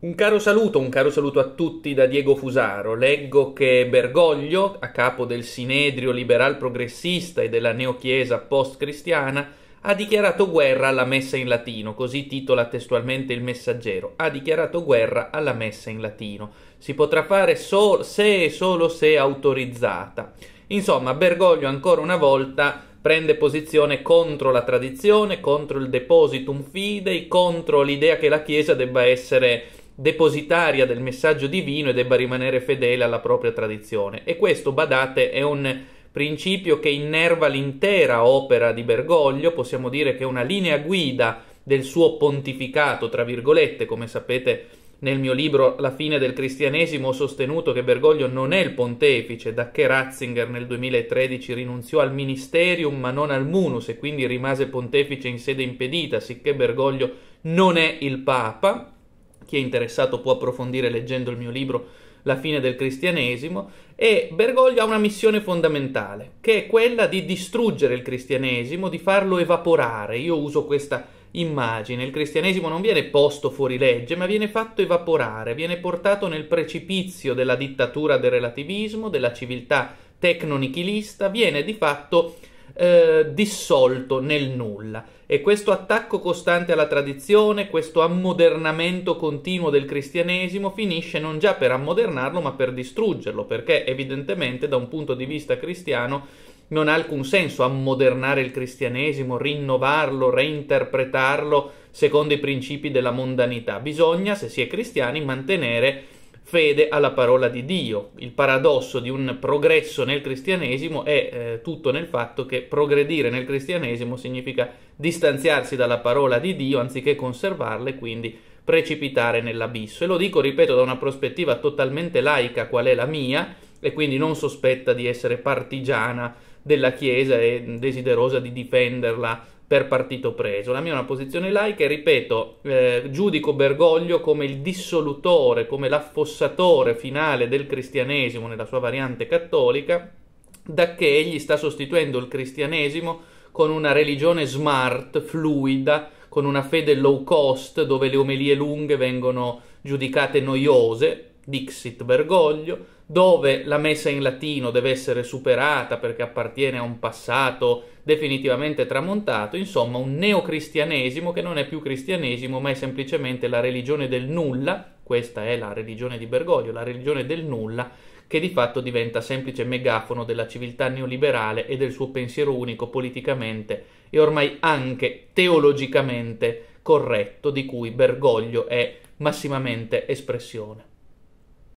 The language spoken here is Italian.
Un caro saluto, un caro saluto a tutti da Diego Fusaro. Leggo che Bergoglio, a capo del Sinedrio liberal progressista e della neochiesa post-cristiana, ha dichiarato guerra alla messa in latino, così titola testualmente il messaggero. Ha dichiarato guerra alla messa in latino. Si potrà fare so- se e solo se autorizzata. Insomma, Bergoglio ancora una volta prende posizione contro la tradizione, contro il depositum fidei, contro l'idea che la Chiesa debba essere depositaria del messaggio divino e debba rimanere fedele alla propria tradizione. E questo, badate, è un principio che innerva l'intera opera di Bergoglio, possiamo dire che è una linea guida del suo pontificato, tra virgolette, come sapete nel mio libro La fine del cristianesimo ho sostenuto che Bergoglio non è il pontefice, da che Ratzinger nel 2013 rinunziò al ministerium ma non al munus e quindi rimase pontefice in sede impedita, sicché Bergoglio non è il papa, chi è interessato può approfondire leggendo il mio libro La fine del cristianesimo, e Bergoglio ha una missione fondamentale, che è quella di distruggere il cristianesimo, di farlo evaporare. Io uso questa immagine, il cristianesimo non viene posto fuori legge, ma viene fatto evaporare, viene portato nel precipizio della dittatura del relativismo, della civiltà tecnonichilista, viene di fatto eh, dissolto nel nulla. E questo attacco costante alla tradizione, questo ammodernamento continuo del cristianesimo finisce non già per ammodernarlo ma per distruggerlo, perché evidentemente da un punto di vista cristiano non ha alcun senso ammodernare il cristianesimo, rinnovarlo, reinterpretarlo secondo i principi della mondanità. Bisogna, se si è cristiani, mantenere fede alla parola di Dio. Il paradosso di un progresso nel cristianesimo è eh, tutto nel fatto che progredire nel cristianesimo significa distanziarsi dalla parola di Dio anziché conservarla e quindi precipitare nell'abisso. E lo dico, ripeto, da una prospettiva totalmente laica, qual è la mia, e quindi non sospetta di essere partigiana della Chiesa e desiderosa di difenderla per partito preso. La mia è una posizione laica e ripeto, eh, giudico Bergoglio come il dissolutore, come l'affossatore finale del cristianesimo nella sua variante cattolica, da che egli sta sostituendo il cristianesimo con una religione smart, fluida, con una fede low cost dove le omelie lunghe vengono giudicate noiose, Dixit Bergoglio, dove la messa in latino deve essere superata perché appartiene a un passato definitivamente tramontato, insomma un neocristianesimo che non è più cristianesimo ma è semplicemente la religione del nulla, questa è la religione di Bergoglio, la religione del nulla, che di fatto diventa semplice megafono della civiltà neoliberale e del suo pensiero unico politicamente e ormai anche teologicamente corretto di cui Bergoglio è massimamente espressione.